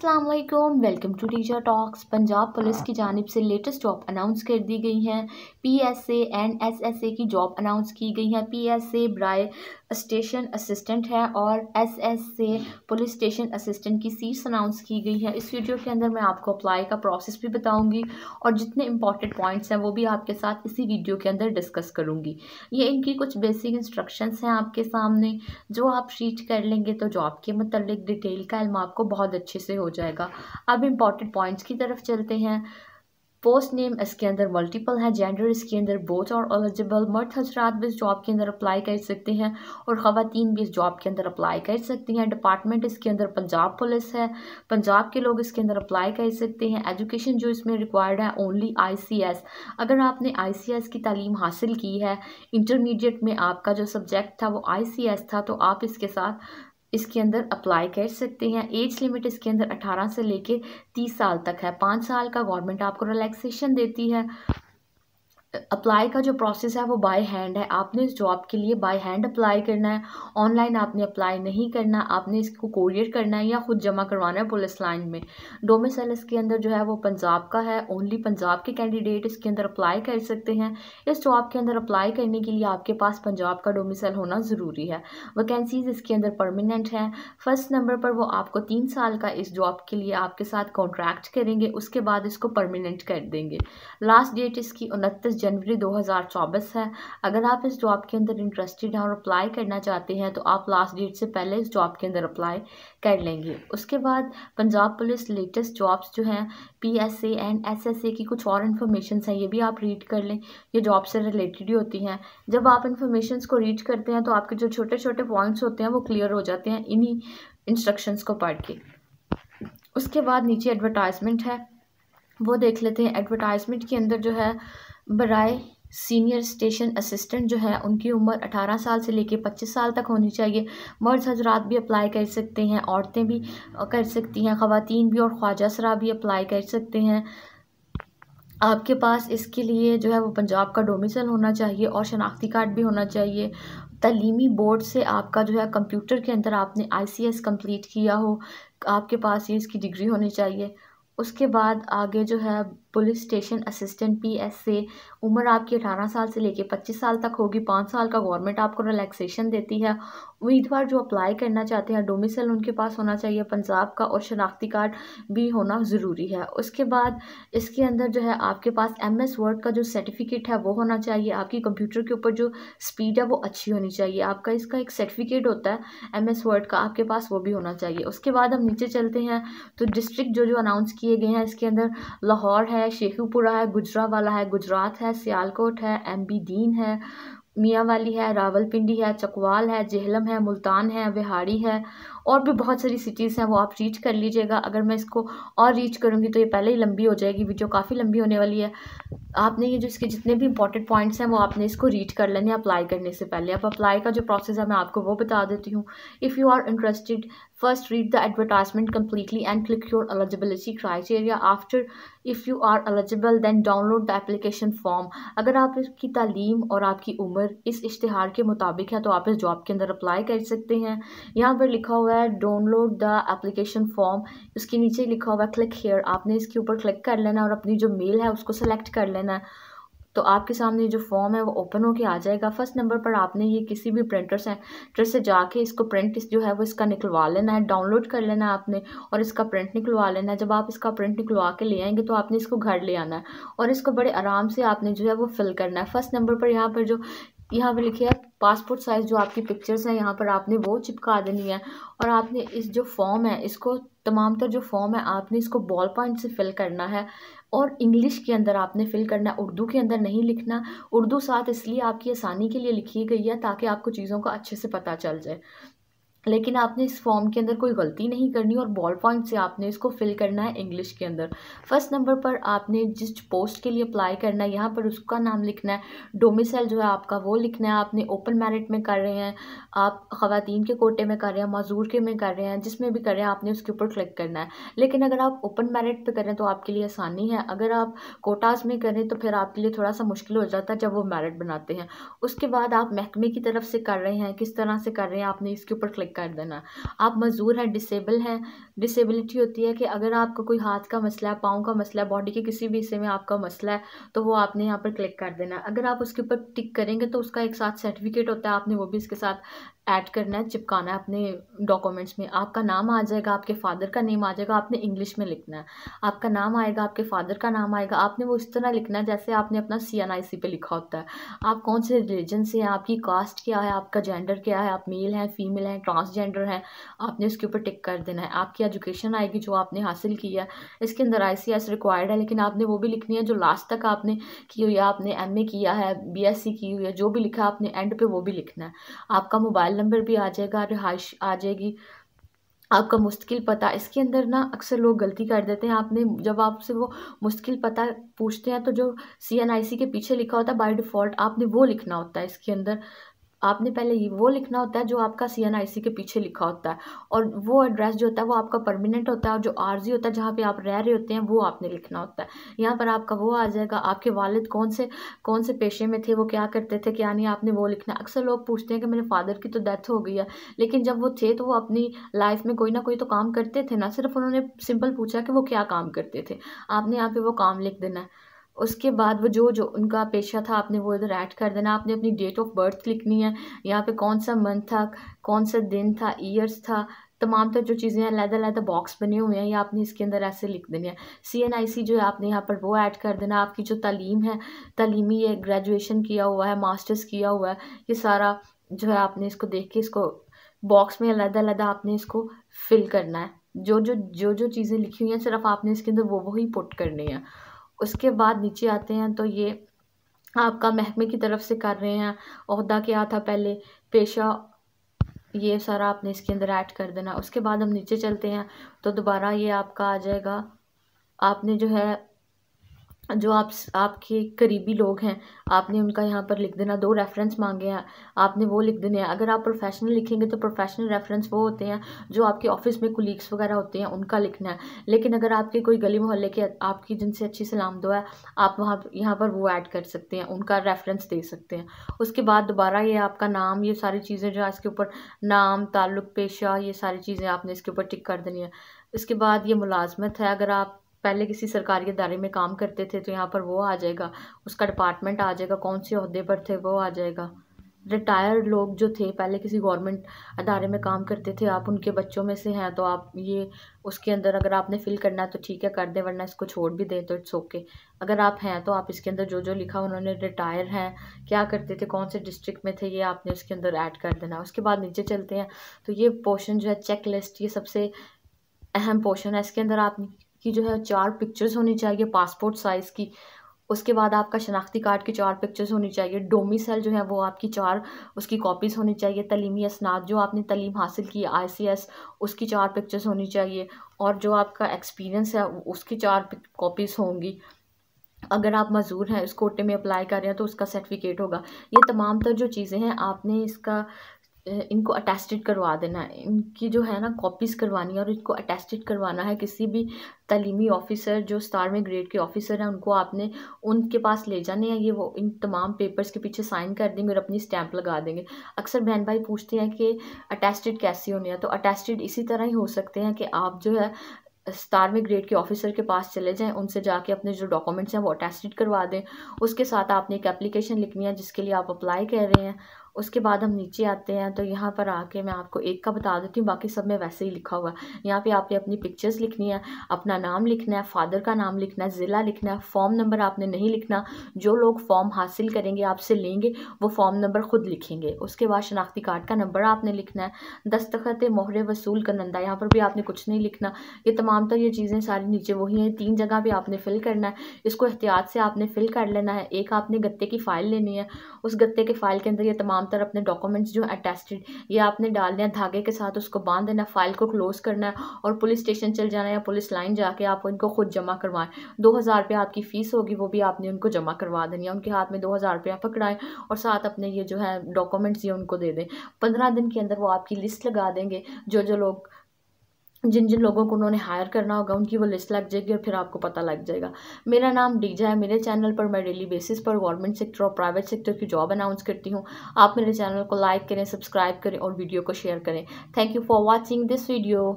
अस्सलाम वालेकुम welcome to teacher talks Punjab police की जानब से लेटेस्ट जॉब अनाउंस कर दी गई हैं पीएसए एंड एसएसए की जॉब अनाउंस की गई हैं पीएसए ब्राय स्टेशन असिस्टेंट है और एसएसए पुलिस स्टेशन असिस्टेंट की सीट्स अनाउंस की गई हैं इस वीडियो के अंदर मैं आपको अप्लाई का प्रोसेस भी बताऊँगी और जितने इंपॉर्टेंट पॉइंट्स हैं वो भी आपके साथ इसी वीडियो के अंदर डिस्कस करूँगी ये इनकी कुछ बेसिक इंस्ट्रक्शन हैं आपके सामने जो आप रीच कर लेंगे तो जॉब के मतलब डिटेल का इल्म आपको बहुत अच्छे से हो जाएगा अब इम्पॉर्टेंट पॉइंट्स की तरफ चलते हैं पोस्ट नेम इसके अंदर मल्टीपल है जेंडर इसके अंदर बोथ और एलिजिबल मर्द हजरात भी इस जॉब के अंदर अप्लाई कर सकते हैं और ख़वातीन भी इस जॉब के अंदर अप्लाई कर सकती हैं डिपार्टमेंट इसके अंदर पंजाब पुलिस है पंजाब के लोग इसके अंदर अप्लाई कर सकते हैं एजुकेशन जो इसमें रिक्वायर्ड है ओनली आई अगर आपने आई की तालीम हासिल की है इंटरमीडिएट में आपका जो सब्जेक्ट था वो आई था तो आप इसके साथ इसके अंदर अप्लाई कर सकते हैं एज लिमिट इसके अंदर 18 से लेके 30 साल तक है पाँच साल का गवर्नमेंट आपको रिलैक्सेशन देती है अप्लाई का जो प्रोसेस है वो बाय हैंड है आपने इस जॉब के लिए बाय हैंड अप्लाई करना है ऑनलाइन आपने अप्लाई नहीं करना आपने इसको कोरियर करना है या खुद जमा करवाना है पुलिस लाइन में डोमिसलस के अंदर जो है वो पंजाब का है ओनली पंजाब के कैंडिडेट इसके अंदर अप्लाई कर सकते हैं इस जॉब के अंदर अप्लाई करने के लिए आपके पास पंजाब का डोमिसल होना ज़रूरी है वैकेंसीज इसके अंदर परमानेंट हैं फर्स्ट नंबर पर वो आपको तीन साल का इस जॉब के लिए आपके साथ कॉन्ट्रैक्ट करेंगे उसके बाद इसको परमानेंट कर देंगे लास्ट डेट इसकी उनतीस जनवरी 2024 है अगर आप इस जॉब के अंदर इंटरेस्टेड हैं और अप्लाई करना चाहते हैं तो आप लास्ट डेट से पहले इस जॉब के अंदर अप्लाई कर लेंगे उसके बाद पंजाब पुलिस लेटेस्ट जॉब्स जो हैं P S A and S S A की कुछ और इन्फॉर्मेशन हैं ये भी आप रीड कर लें ये जॉब से रिलेटेड ही होती हैं जब आप इन्फॉर्मेशन को रीड करते हैं तो आपके जो छोटे छोटे पॉइंट्स होते हैं वो क्लियर हो जाते हैं इन्हीं इंस्ट्रक्शंस को पढ़ के उसके बाद नीचे एडवर्टाइजमेंट है वो देख लेते हैं एडवर्टाइजमेंट के अंदर जो है बराए सीनियर स्टेशन असिस्टेंट जो है उनकी उम्र 18 साल से लेके 25 साल तक होनी चाहिए मर्द हजरात भी अप्लाई कर सकते हैं औरतें भी कर सकती हैं ख़वान भी और ख्वाजा सरा भी अप्लाई कर सकते हैं आपके पास इसके लिए जो है वो पंजाब का डोमिसल होना चाहिए और शनाख्ती कार्ड भी होना चाहिए तलीमी बोर्ड से आपका जो है कंप्यूटर के अंदर आपने आईसीएस कंप्लीट किया हो आपके पास ये इसकी डिग्री होनी चाहिए उसके बाद आगे जो है police station assistant P S से उम्र आपकी अठारह साल से लेके पच्चीस साल तक होगी पाँच साल का गवर्नमेंट आपको रिलैक्सेशन देती है उम्मीदवार जो अप्लाई करना चाहते हैं डोमिसल उनके पास होना चाहिए पंजाब का और शनाख्ती कार्ड भी होना ज़रूरी है उसके बाद इसके अंदर जो है आपके पास एम एस वर्ड का जो सर्टिफिकेट है वो होना चाहिए आपकी कंप्यूटर के ऊपर जो स्पीड है वो अच्छी होनी चाहिए आपका इसका एक सर्टिफिकेट होता है एम एस वर्ड का आपके पास वो भी होना चाहिए उसके बाद हम नीचे चलते हैं तो डिस्ट्रिक्ट जो जो अनाउंस किए गए हैं इसके अंदर लाहौर है है शेखुपुरा है वाला है गुजरात है सियालकोट है एम बी दीन है मियाँ वाली है रावलपिंडी है चकवाल है जेहलम है मुल्तान है विहाड़ी है और भी बहुत सारी सिटीज़ हैं वो आप रीच कर लीजिएगा अगर मैं इसको और रीच करूँगी तो ये पहले ही लंबी हो जाएगी वीडियो काफ़ी लंबी होने वाली है आपने ये जो इसके जितने भी इंपॉर्टेंट पॉइंट्स हैं वो आपने इसको रीड कर लेने अप्लाई करने से पहले अब अप्लाई का जो प्रोसेस है मैं आपको वो बता देती हूँ if you are interested first read the advertisement completely and click your eligibility criteria after if you are eligible then download the application form अगर आपकी तालीम और आपकी उम्र इस इश्तहार के मुताबिक है तो आप इस जॉब के अंदर अप्लाई कर सकते हैं यहाँ पर लिखा हुआ है है डाउनलोड द एप्लीकेशन फॉर्म उसके नीचे लिखा हुआ है क्लिक हेयर आपने इसके ऊपर क्लिक कर लेना और अपनी जो मेल है उसको सेलेक्ट कर लेना है तो आपके सामने जो फॉर्म है वो ओपन होके आ जाएगा फर्स्ट नंबर पर आपने ये किसी भी प्रिंटर सेंटर से जाके इसको प्रिंट जो है वो इसका निकलवा लेना है डाउनलोड कर लेना है आपने और इसका प्रिंट निकलवा लेना है जब आप इसका प्रिंट निकलवा के ले आएंगे तो आपने इसको घर ले आना है और इसको बड़े आराम से आपने जो है वो फिल करना है फर्स्ट नंबर पर यहाँ पर जो यहाँ पे लिखिए पासपोर्ट साइज़ जो आपकी पिक्चर्स हैं यहाँ पर आपने वो चिपका देनी है और आपने इस जो फॉर्म है इसको तमाम तर जो फॉर्म है आपने इसको बॉल पॉइंट से फिल करना है और इंग्लिश के अंदर आपने फिल करना है उर्दू के अंदर नहीं लिखना उर्दू साथ इसलिए आपकी आसानी के लिए लिखी गई है ताकि आपको चीज़ों को अच्छे से पता चल जाए लेकिन आपने इस फॉर्म के अंदर कोई गलती नहीं करनी और बॉल पॉइंट से आपने इसको फिल करना है इंग्लिश के अंदर फर्स्ट नंबर पर आपने जिस पोस्ट के लिए अप्लाई करना है यहाँ पर उसका नाम लिखना है डोमिसल जो है आपका वो लिखना है आपने ओपन मेरिट में कर रहे हैं आप खातन के कोटे में कर रहे हैं मज़दूर के में कर रहे हैं जिसमें भी कर रहे हैं आपने उसके ऊपर क्लिक करना है लेकिन अगर आप ओपन मेरिट पर करें तो आपके लिए आसानी है अगर आप कोटास में करें तो फिर आपके लिए थोड़ा सा मुश्किल हो जाता है जब वो मेरिट बनाते हैं उसके बाद आप महकमे की तरफ से कर रहे हैं किस तरह से कर रहे हैं आपने इसके ऊपर क्लिक क्लिक कर देना आप मज़दूर हैं डिसेबल हैं डिसेबिलिटी होती है कि अगर आपको कोई हाथ का मसला है पाँव का मसला है बॉडी के किसी भी हिस्से में आपका मसला है तो वो आपने यहाँ पर क्लिक कर देना अगर आप उसके ऊपर टिक करेंगे तो उसका एक साथ सर्टिफिकेट होता है आपने वो भी इसके साथ ऐड करना है चिपकाना है अपने डॉक्यूमेंट्स में आपका नाम आ जाएगा आपके फादर का नेम आ जाएगा आपने इंग्लिश में लिखना है आपका नाम आएगा आपके फादर का नाम आएगा आपने वो इस तरह लिखना है जैसे आपने अपना सी एन आई सी पे लिखा होता है आप कौन से रिलीजन से हैं आपकी कास्ट क्या है आपका जेंडर क्या है आप मेल हैं फीमेल हैं ट्रांसजेंडर हैं आपने उसके ऊपर टिक कर देना है आपकी एजुकेशन आएगी जो आपने हासिल की है इसके अंदर आई सी एस रिक्वायर्ड है लेकिन आपने वो भी लिखनी है जो लास्ट तक आपने की हुई है आपने एम ए किया है बी एस सी की हुई है जो भी लिखा आपने एंड पे वो भी लिखना है आपका मोबाइल पर भी आ जाएगा रिहाइश आ जाएगी आपका मुश्किल पता इसके अंदर ना अक्सर लोग गलती कर देते हैं आपने जब आपसे वो मुश्किल पता पूछते हैं तो जो सी एन आई सी के पीछे लिखा होता है बाय डिफ़ॉल्ट आपने वो लिखना होता है इसके अंदर आपने पहले ये वो लिखना होता है जो आपका सी एन आई सी के पीछे लिखा होता है और वो एड्रेस जो होता है वो आपका परमानेंट होता है और जो आरजी होता है जहाँ पे आप रह रहे होते हैं वो आपने लिखना होता है यहाँ पर आपका वो आ जाएगा आपके वालिद कौन से कौन से पेशे में थे वो क्या करते थे क्या नहीं आपने वो लिखना अक्सर लोग पूछते हैं कि मेरे फादर की तो डेथ हो गई है लेकिन जब वो थे तो वो अपनी लाइफ में कोई ना कोई तो काम करते थे ना सिर्फ उन्होंने सिंपल पूछा कि वो क्या काम करते थे आपने यहाँ पे वो काम लिख देना है उसके बाद वो जो जो उनका पेशा था आपने वो इधर ऐड कर देना आपने अपनी डेट ऑफ बर्थ लिखनी है यहाँ पे कौन सा मंथ था कौन सा दिन था ईयर्स था तमाम तर जो चीज़ें अलहदा लहदा बॉक्स बने हुए हैं या आपने इसके अंदर ऐसे लिख देने हैं सी एन आई सी जो है आपने यहाँ पर वो ऐड कर देना आपकी जो तलीम है तलीमी है ग्रेजुएशन किया हुआ है मास्टर्स किया हुआ है ये सारा जो है आपने इसको देख के इसको बॉक्स में लहदा लहदा आपने इसको फिल करना है जो जो जो जो चीज़ें लिखी हुई हैं सिर्फ आपने इसके अंदर वो वो ही पुट करनी है उसके बाद नीचे आते हैं तो ये आपका महकमे की तरफ से कर रहे हैं अहदा क्या था पहले पेशा ये सारा आपने इसके अंदर ऐड कर देना उसके बाद हम नीचे चलते हैं तो दोबारा ये आपका आ जाएगा आपने जो है जो आप आपके करीबी लोग हैं आपने उनका यहाँ पर लिख देना दो रेफरेंस मांगे हैं आपने वो लिख देने हैं अगर आप प्रोफेशनल लिखेंगे तो प्रोफेशनल रेफरेंस वो होते हैं जो आपके ऑफिस में कुलीग्स वगैरह होते हैं उनका लिखना है लेकिन अगर आपके कोई गली मोहल्ले के आपकी जिनसे अच्छी सलाम दो है आप वहाँ यहाँ पर वो ऐड कर सकते हैं उनका रेफरेंस दे सकते हैं उसके बाद दोबारा ये आपका नाम ये सारी चीज़ें जो इसके ऊपर नाम ताल्लुक पेशा ये सारी चीज़ें आपने इसके ऊपर टिक कर देनी है इसके बाद ये मुलाजमत है अगर आप पहले किसी सरकारी अदारे में काम करते थे तो यहाँ पर वो आ जाएगा उसका डिपार्टमेंट आ जाएगा कौन से अहदे पर थे वो आ जाएगा रिटायर्ड लोग जो थे पहले किसी गवर्नमेंट अदारे में काम करते थे आप उनके बच्चों में से हैं तो आप ये उसके अंदर अगर आपने फिल करना है तो ठीक है कर दें वरना इसको छोड़ भी दें तो इट्स ओके अगर आप हैं तो आप इसके अंदर जो जो लिखा उन्होंने रिटायर हैं क्या करते थे कौन से डिस्ट्रिक्ट में थे ये आपने उसके अंदर ऐड कर देना उसके बाद नीचे चलते हैं तो ये पोर्शन जो है चेक लिस्ट ये सबसे अहम पोर्शन है इसके अंदर आप की जो है चार पिक्चर्स होनी चाहिए पासपोर्ट साइज़ की उसके बाद आपका शनाख्ती कार्ड की चार पिक्चर्स होनी चाहिए डोमिसल जो है वो आपकी चार उसकी कॉपीज़ होनी चाहिए तलीमी असनाद जो आपने तलीम हासिल की आई उसकी चार पिक्चर्स होनी चाहिए और जो आपका एक्सपीरियंस है उसकी चार कॉपीज़ होंगी अगर आप मजदूर हैं इस कोटे में अप्लाई कर रहे हैं तो उसका सर्टिफिकेट होगा ये तमाम तर जो चीज़ें हैं आपने इसका इनको अटेस्टेड करवा देना है इनकी जो है ना कॉपीज़ करवानी है और इनको अटेस्टेड करवाना है किसी भी तलीमी ऑफिसर जो स्टार में ग्रेड के ऑफिसर हैं उनको आपने उनके पास ले जाने हैं ये वो इन तमाम पेपर्स के पीछे साइन कर देंगे और अपनी स्टैंप लगा देंगे अक्सर बहन भाई पूछते हैं कि अटेस्टेड कैसे होने हैं तो अटेस्टेड इसी तरह ही हो सकते हैं कि आप जो है सतारवें ग्रेड के ऑफिसर के पास चले जाएं उनसे जाके अपने जो डॉक्यूमेंट्स हैं वो अटेस्टेड करवा दें उसके साथ आपने एक एप्लीकेशन लिखनी है जिसके लिए आप अप्लाई कर रहे हैं उसके बाद हम नीचे आते हैं तो यहाँ पर आके मैं आपको एक का बता देती हूँ बाकी सब में वैसे ही लिखा हुआ है यहाँ पे आपने अपनी पिक्चर्स लिखनी है अपना नाम लिखना है फादर का नाम लिखना है ज़िला लिखना है फॉर्म नंबर आपने नहीं लिखना जो लोग फॉर्म हासिल करेंगे आपसे लेंगे वो फॉर्म नंबर ख़ुद लिखेंगे उसके बाद शनाख्ती कार्ड का नंबर आपने लिखना है दस्तखत मोहर वसूल करनंदा यहाँ पर भी आपने कुछ नहीं लिखना ये तमाम तर तो ये चीज़ें सारी नीचे वही हैं तीन जगह भी आपने फ़िल करना है इसको एहतियात से आपने फ़िल कर लेना है एक आपने गत्ते की फ़ाइल लेनी है उस गत्ते के फ़ाइल के अंदर ये तमाम तरह अपने डॉक्यूमेंट्स जो अटैस्टेड ये आपने डालने हैं धागे के साथ उसको बांध देना फाइल को क्लोज़ करना है और पुलिस स्टेशन चल जाना या पुलिस लाइन जाके आप उनको खुद जमा करवाएं दो हज़ार रुपये आपकी फ़ीस होगी वो भी आपने उनको जमा करवा देनी है उनके हाथ में दो हज़ार रुपया पकड़ाएं और साथ अपने ये जो है डॉक्यूमेंट्स ये उनको दे दें पंद्रह दिन के अंदर वो आपकी लिस्ट लगा देंगे जो जो लोग जिन जिन लोगों को उन्होंने हायर करना होगा उनकी वो लिस्ट लग जाएगी और फिर आपको पता लग जाएगा मेरा नाम डीजा है मेरे चैनल पर मैं डेली बेसिस पर गवर्नमेंट सेक्टर और प्राइवेट सेक्टर की जॉब अनाउंस करती हूँ आप मेरे चैनल को लाइक करें सब्सक्राइब करें और वीडियो को शेयर करें thank you for watching this video